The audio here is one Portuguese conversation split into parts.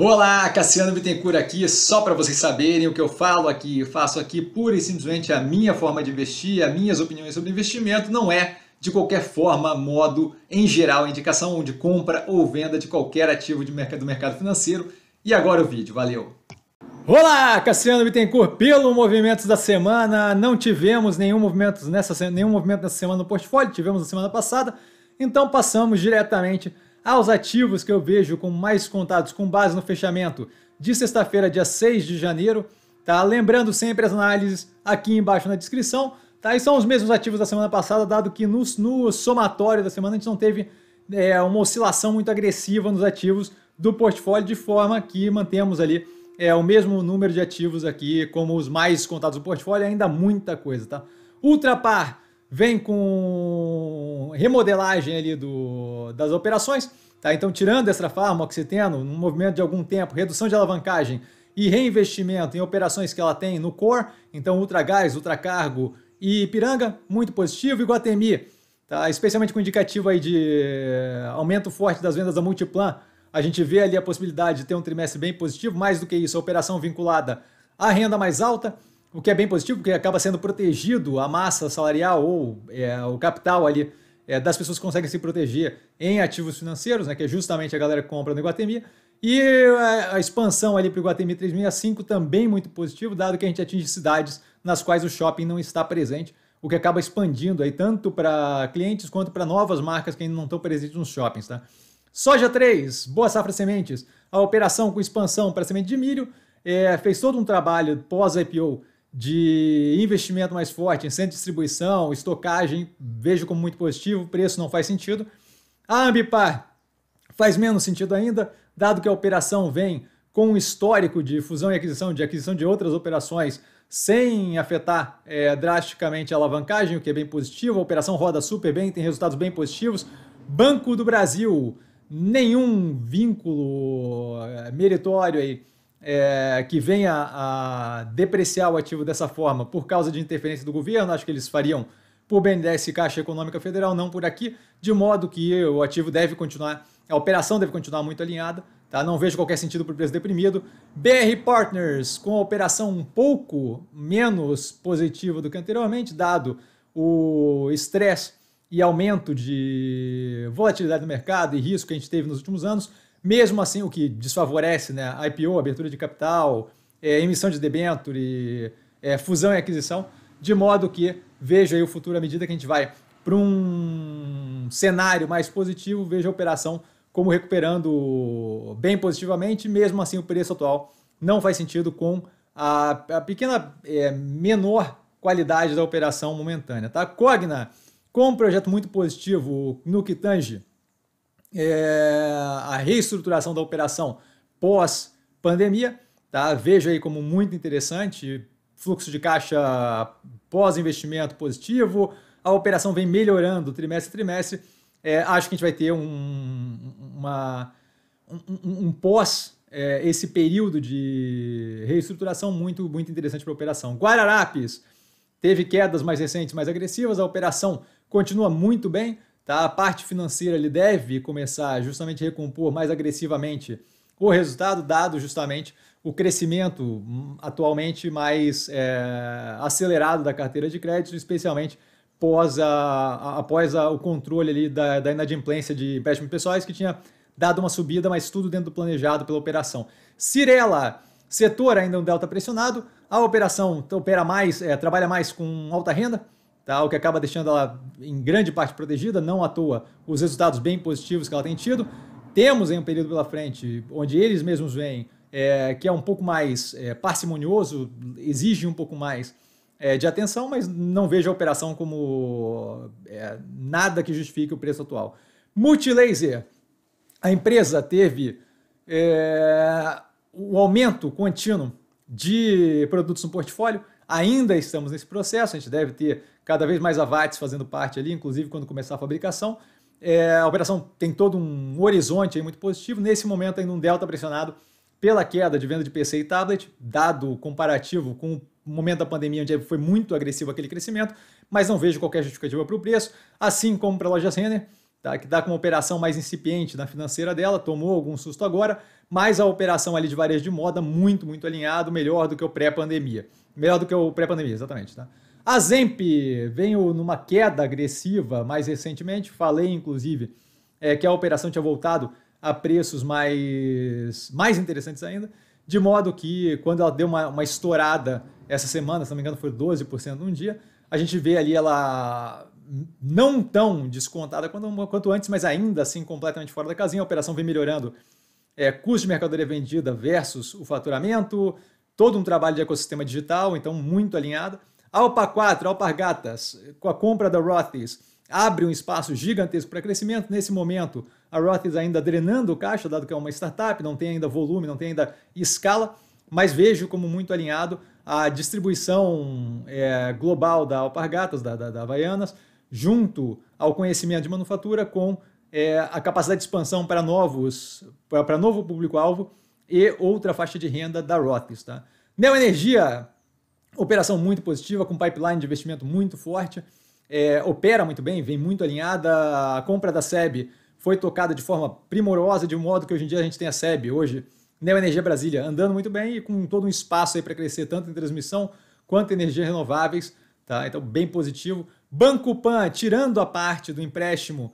Olá, Cassiano Bittencourt aqui, só para vocês saberem o que eu falo aqui, eu faço aqui pura e simplesmente a minha forma de investir, as minhas opiniões sobre investimento, não é de qualquer forma, modo, em geral, indicação de compra ou venda de qualquer ativo de mercado, do mercado financeiro. E agora o vídeo, valeu! Olá, Cassiano Bittencourt, pelo Movimentos da Semana, não tivemos nenhum movimento, nessa, nenhum movimento nessa semana no portfólio, tivemos na semana passada, então passamos diretamente aos ativos que eu vejo com mais contados com base no fechamento de sexta-feira, dia 6 de janeiro. Tá? Lembrando sempre as análises aqui embaixo na descrição. Tá? E são os mesmos ativos da semana passada, dado que no, no somatório da semana a gente não teve é, uma oscilação muito agressiva nos ativos do portfólio, de forma que mantemos ali é, o mesmo número de ativos aqui como os mais contados do portfólio, ainda muita coisa. Tá? Ultrapar vem com remodelagem ali do, das operações, tá? Então, tirando extra farm, oxiteno, num movimento de algum tempo, redução de alavancagem e reinvestimento em operações que ela tem no core, então Ultragás, Ultracargo e Ipiranga, muito positivo, Guatemi, tá? especialmente com indicativo aí de eh, aumento forte das vendas da Multiplan, a gente vê ali a possibilidade de ter um trimestre bem positivo, mais do que isso, a operação vinculada à renda mais alta, o que é bem positivo, porque acaba sendo protegido a massa salarial ou é, o capital ali é, das pessoas que conseguem se proteger em ativos financeiros, né, que é justamente a galera que compra no Iguatemi. E é, a, expansão ali para o Iguatemi 365 também muito positivo, dado que a gente atinge cidades nas quais o shopping não está presente, o que acaba expandindo aí tanto para clientes quanto para novas marcas que ainda não estão presentes nos shoppings. Tá? Soja 3, Boa Safra Sementes, a operação com expansão para semente de milho, é, fez todo um trabalho pós-IPO de investimento mais forte em centro de distribuição, estocagem, vejo como muito positivo, preço não faz sentido. A Ambipar faz menos sentido ainda, dado que a operação vem com um histórico de fusão e aquisição, de aquisição de outras operações, sem afetar é, drasticamente a alavancagem, o que é bem positivo. A operação roda super bem, tem resultados bem positivos. Banco do Brasil, nenhum vínculo eh, meritório aí é, que venha a depreciar o ativo dessa forma por causa de interferência do governo, acho que eles fariam por BNDES e Caixa Econômica Federal, não por aqui, de modo que o ativo deve continuar, a operação deve continuar muito alinhada, tá? não vejo qualquer sentido para o preço deprimido. BR Partners, com a operação um pouco menos positiva do que anteriormente, dado o estresse e aumento de volatilidade do mercado e risco que a gente teve nos últimos anos, mesmo assim, o que desfavorece né, IPO, abertura de capital, é, emissão de debênture, é, fusão e aquisição, de modo que veja aí o futuro à medida que a gente vai para um cenário mais positivo, veja a operação como recuperando bem positivamente, mesmo assim o preço atual não faz sentido com a, a pequena, é, menor qualidade da operação momentânea. Tá? Cogna, com um projeto muito positivo no que tange é, a reestruturação da operação pós-pandemia. Tá? Vejo aí como muito interessante, fluxo de caixa pós-investimento positivo, a operação vem melhorando trimestre a trimestre. É, acho que a gente vai ter um, uma, um, um pós é, esse período de reestruturação muito, muito interessante para a operação. Guararapes teve quedas mais recentes, mais agressivas, a operação continua muito bem, Tá? A parte financeira ele deve começar justamente a recompor mais agressivamente o resultado, dado justamente o crescimento hum, atualmente mais é, acelerado da carteira de crédito, especialmente pós a, a, após a, o controle ali da, da inadimplência de empréstimos pessoais, que tinha dado uma subida, mas tudo dentro do planejado pela operação. Cirela, setor ainda um delta pressionado, a operação opera mais, é, trabalha mais com alta renda, tá? o que acaba deixando ela em grande parte protegida, não à toa os resultados bem positivos que ela tem tido. Temos em um período pela frente, onde eles mesmos veem, é, que é um pouco mais é, parcimonioso, exige um pouco mais é, de atenção, mas não vejo a operação como é, nada que justifique o preço atual. Multilaser, a empresa teve é, o aumento contínuo de produtos no portfólio, ainda estamos nesse processo, a gente deve ter cada vez mais Avats fazendo parte ali, inclusive quando começar a fabricação. É, a operação tem todo um horizonte muito positivo. Nesse momento, ainda um delta pressionado pela queda de venda de PC e tablet, dado comparativo com o momento da pandemia, onde foi muito agressivo aquele crescimento, mas não vejo qualquer justificativa para o preço, assim como para a loja Renner, tá? que dá com uma operação mais incipiente na financeira dela, tomou algum susto agora, mas a operação ali de varejo de moda muito, muito alinhado, melhor do que o pré-pandemia. Melhor do que o pré-pandemia, exatamente. Tá? A Zemp veio numa queda agressiva mais recentemente, falei inclusive é, que a operação tinha voltado a preços mais, mais interessantes ainda, de modo que quando ela deu uma, uma estourada essa semana, se não me engano foi 12% num dia, a gente vê ali ela não tão descontada quanto, quanto antes, mas ainda assim completamente fora da casinha. A operação vem melhorando é, custo de mercadoria vendida versus o faturamento, todo um trabalho de ecossistema digital, então muito alinhado. Alpa 4, Alpargatas, com a compra da Rothy's, abre um espaço gigantesco para crescimento. Nesse momento, a Rothy's ainda drenando o caixa, dado que é uma startup, não tem ainda volume, não tem ainda escala, mas vejo como muito alinhado a distribuição é, global da Alpargatas, da, da, da Havaianas, junto ao conhecimento de manufatura com é, a capacidade de expansão para novos, para novo público-alvo e outra faixa de renda da Rothy's. Tá? Energia operação muito positiva, com pipeline de investimento muito forte, é, opera muito bem, vem muito alinhada. A compra da SEB foi tocada de forma primorosa, de modo que hoje em dia a gente tem a SEB hoje, Neoenergia Brasília, andando muito bem e com todo um espaço aí para crescer, tanto em transmissão quanto em energias renováveis. Tá? Então, bem positivo. Banco Pan, tirando a parte do empréstimo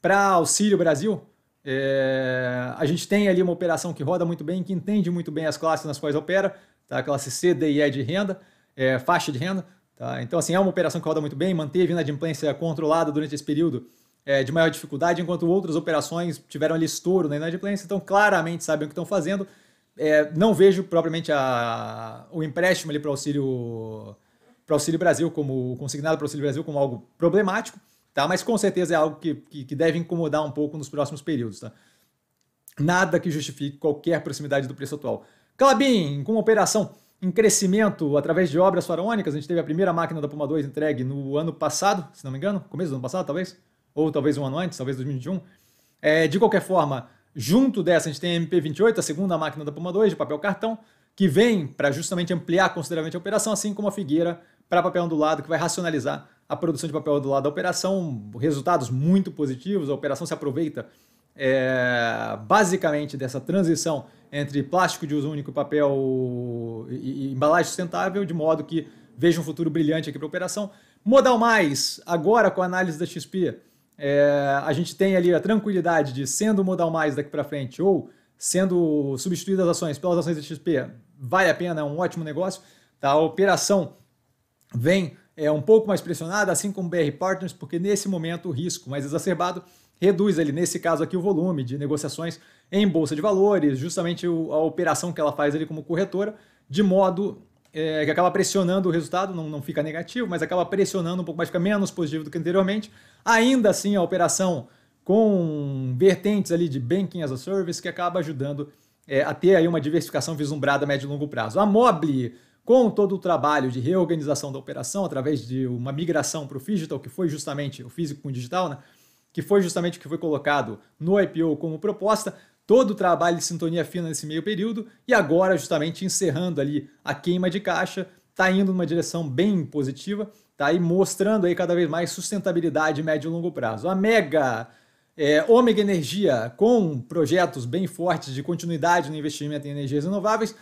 para Auxílio Brasil, é, a gente tem ali uma operação que roda muito bem, que entende muito bem as classes nas quais opera, tá? a classe C, D e E de renda é, faixa de renda. Tá? Então, assim, é uma operação que roda muito bem, manteve a inadimplência controlada durante esse período é, de maior dificuldade, enquanto outras operações tiveram ali estouro na inadimplência, então claramente sabem o que estão fazendo. É, não vejo propriamente a, o empréstimo ali para auxílio para auxílio Brasil como consignado para auxílio Brasil como algo problemático, tá? Mas com certeza é algo que, que, que deve incomodar um pouco nos próximos períodos, tá? Nada que justifique qualquer proximidade do preço atual. Calabim, com uma operação em crescimento através de obras faraônicas. A gente teve a primeira máquina da Puma 2 entregue no ano passado, se não me engano, começo do ano passado, talvez, ou talvez um ano antes, talvez 2021. É, de qualquer forma, junto dessa, a gente tem a MP28, a segunda máquina da Puma 2, de papel cartão, que vem para justamente ampliar consideravelmente a operação, assim como a Figueira para papel ondulado, que vai racionalizar a produção de papel ondulado da operação, resultados muito positivos, a operação se aproveita é, basicamente dessa transição entre plástico de uso único, papel e, e embalagem sustentável, de modo que veja um futuro brilhante aqui para a operação. Modal Mais, agora com a análise da XP, é, a gente tem ali a tranquilidade de, sendo Modal Mais daqui para frente ou sendo substituídas as ações pelas ações da XP, vale a pena, é um ótimo negócio. Tá? A operação vem é, um pouco mais pressionada, assim como BR Partners, porque nesse momento o risco mais exacerbado reduz ali, nesse caso aqui, o volume de negociações em bolsa de valores, justamente a operação que ela faz ali como corretora, de modo é, que acaba pressionando o resultado, não, não fica negativo, mas acaba pressionando um pouco mais, fica menos positivo do que anteriormente. Ainda assim, a operação com vertentes ali de banking as a service que acaba ajudando é, a ter aí uma diversificação vislumbrada a médio e longo prazo. A Mobile, com todo o trabalho de reorganização da operação através de uma migração para o digital, que foi justamente o físico com o digital, né? que foi justamente o que foi colocado no IPO como proposta, todo o trabalho de sintonia fina nesse meio período e agora justamente encerrando ali a queima de caixa, está indo numa direção bem positiva, está aí mostrando aí cada vez mais sustentabilidade médio e longo prazo. A Mega, é, Ômega Energia, com projetos bem fortes de continuidade no investimento em energias renováveis,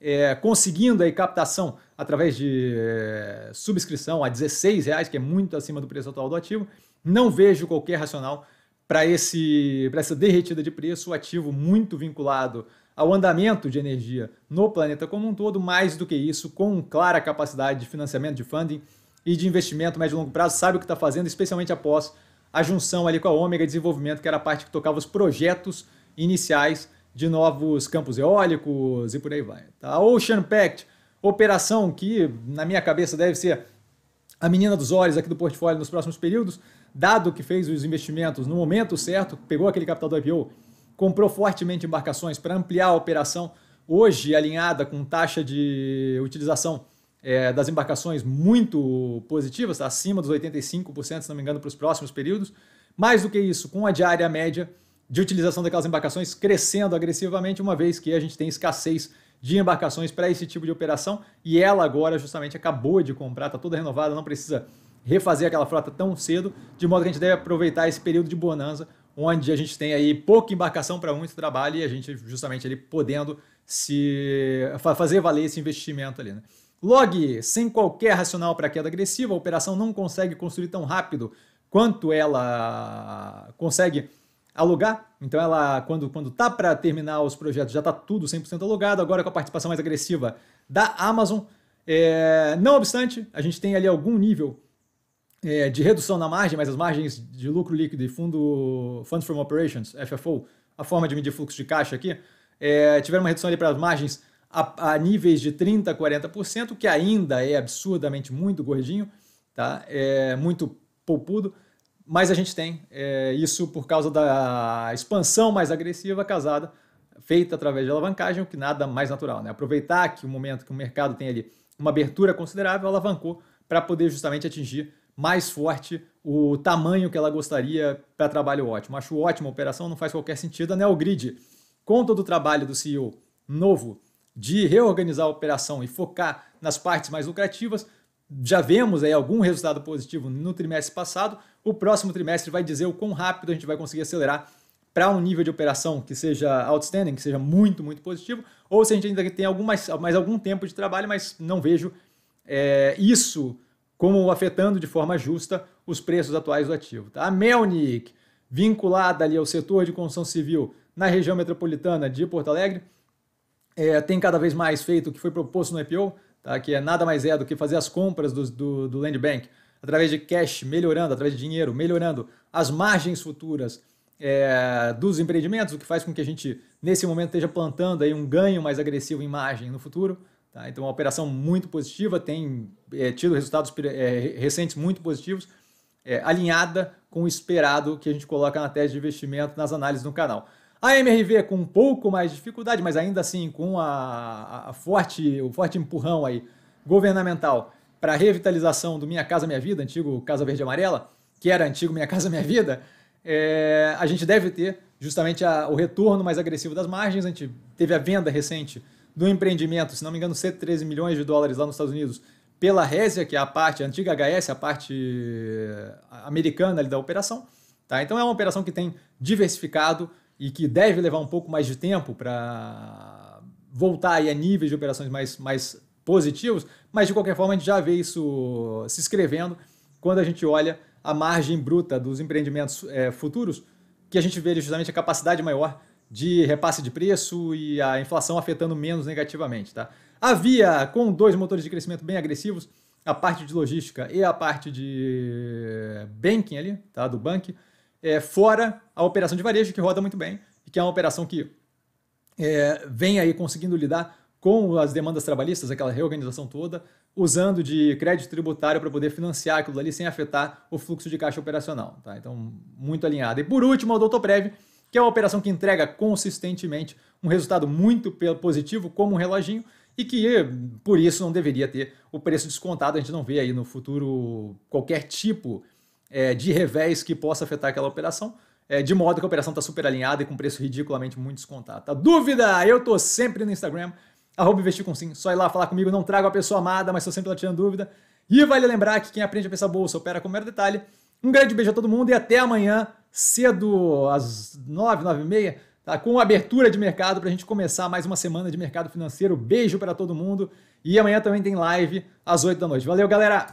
é, conseguindo aí captação através de eh, subscrição a R$16,00, que é muito acima do preço atual do ativo. Não vejo qualquer racional para essa derretida de preço, o ativo muito vinculado ao andamento de energia no planeta como um todo, mais do que isso, com clara capacidade de financiamento de funding e de investimento médio e longo prazo, sabe o que está fazendo, especialmente após a junção ali com a Ômega Desenvolvimento, que era a parte que tocava os projetos iniciais de novos campos eólicos e por aí vai. Tá? Ocean Pact operação que, na minha cabeça, deve ser a menina dos olhos aqui do portfólio nos próximos períodos, dado que fez os investimentos no momento certo, pegou aquele capital do IPO, comprou fortemente embarcações para ampliar a operação, hoje alinhada com taxa de utilização é, das embarcações muito positivas, tá acima dos 85%, se não me engano, para os próximos períodos. Mais do que isso, com a diária média de utilização daquelas embarcações crescendo agressivamente, uma vez que a gente tem escassez de embarcações para esse tipo de operação e ela agora justamente acabou de comprar, está toda renovada, não precisa refazer aquela frota tão cedo, de modo que a gente deve aproveitar esse período de bonança, onde a gente tem aí pouca embarcação para muito trabalho e a gente justamente ali podendo se fazer valer esse investimento ali, né? Log, sem qualquer racional para queda agressiva, a operação não consegue construir tão rápido quanto ela consegue alugar. Então ela, quando, quando tá para terminar os projetos, já está tudo 100% alugado, agora com a participação mais agressiva da Amazon. É, não obstante, a gente tem ali algum nível é, de redução na margem, mas as margens de lucro líquido e fundo Funds from Operations, FFO, a forma de medir fluxo de caixa aqui, é, tiveram uma redução ali para as margens a, a, níveis de 30%, 40%, que ainda é absurdamente muito gordinho, tá? é muito poupudo mas a gente tem é, isso por causa da expansão mais agressiva casada, feita através de alavancagem, o que nada mais natural. Né? Aproveitar que o momento que o mercado tem ali uma abertura considerável, alavancou para poder justamente atingir mais forte o tamanho que ela gostaria para trabalho ótimo. Acho ótima a operação, não faz qualquer sentido. A NeoGrid, com todo o trabalho do CEO novo de reorganizar a operação e focar nas partes mais lucrativas, já vemos aí algum resultado positivo no trimestre passado, o próximo trimestre vai dizer o quão rápido a gente vai conseguir acelerar para um nível de operação que seja outstanding, que seja muito, muito positivo, ou se a gente ainda tem algum mais, mais algum tempo de trabalho, mas não vejo é, isso como afetando de forma justa os preços atuais do ativo. Tá? A Melnik, vinculada ali ao setor de construção civil na região metropolitana de Porto Alegre, é, tem cada vez mais feito o que foi proposto no IPO, tá? que é nada mais é do que fazer as compras do, do, do land bank através de cash, melhorando, através de dinheiro, melhorando as margens futuras é, dos empreendimentos, o que faz com que a gente, nesse momento, esteja plantando aí um ganho mais agressivo em margem no futuro. Tá? Então, uma operação muito positiva, tem é, tido resultados é, recentes muito positivos, é, alinhada com o esperado que a gente coloca na tese de investimento nas análises no canal. A MRV é com um pouco mais de dificuldade, mas ainda assim com a, a forte, o forte empurrão aí governamental para a revitalização do Minha Casa Minha Vida, antigo Casa Verde Amarela, que era antigo Minha Casa Minha Vida, é, a gente deve ter justamente a, o retorno mais agressivo das margens. A gente teve a venda recente do empreendimento, se não me engano, 113 milhões de dólares lá nos Estados Unidos, pela Résia, que é a parte a antiga HS, a parte eh, americana ali da operação. Tá? Então é uma operação que tem diversificado e que deve levar um pouco mais de tempo para voltar aí a níveis de operações mais, mais positivos, mas de qualquer forma a gente já vê isso se escrevendo quando a gente olha a margem bruta dos empreendimentos é, futuros, que a gente vê justamente a capacidade maior de repasse de preço e a inflação afetando menos negativamente. Tá? Havia, com dois motores de crescimento bem agressivos, a parte de logística e a parte de banking ali, tá? do banco, é, fora a operação de varejo, que roda muito bem, e que é uma operação que é, vem aí conseguindo lidar com as demandas trabalhistas, aquela reorganização toda, usando de crédito tributário para poder financiar aquilo ali sem afetar o fluxo de caixa operacional. Tá? Então, muito alinhado. E por último, o Doutor Prev, que é uma operação que entrega consistentemente um resultado muito positivo, como um reloginho, e que por isso não deveria ter o preço descontado. A gente não vê aí no futuro qualquer tipo de é, de revés que possa afetar aquela operação, é, de modo que a operação está super alinhada e com preço ridiculamente muito descontado. Tá? Dúvida? Eu tô sempre no Instagram, arroba investir com sim. Só ir lá falar comigo, não trago a pessoa amada, mas estou sempre lá tirando dúvida. E vale lembrar que quem aprende a pensar bolsa opera com mero detalhe. Um grande beijo a todo mundo e até amanhã, cedo, às nove nove e meia, tá? com abertura de mercado para a gente começar mais uma semana de mercado financeiro. Beijo para todo mundo. E amanhã também tem live às oito da noite. Valeu, galera!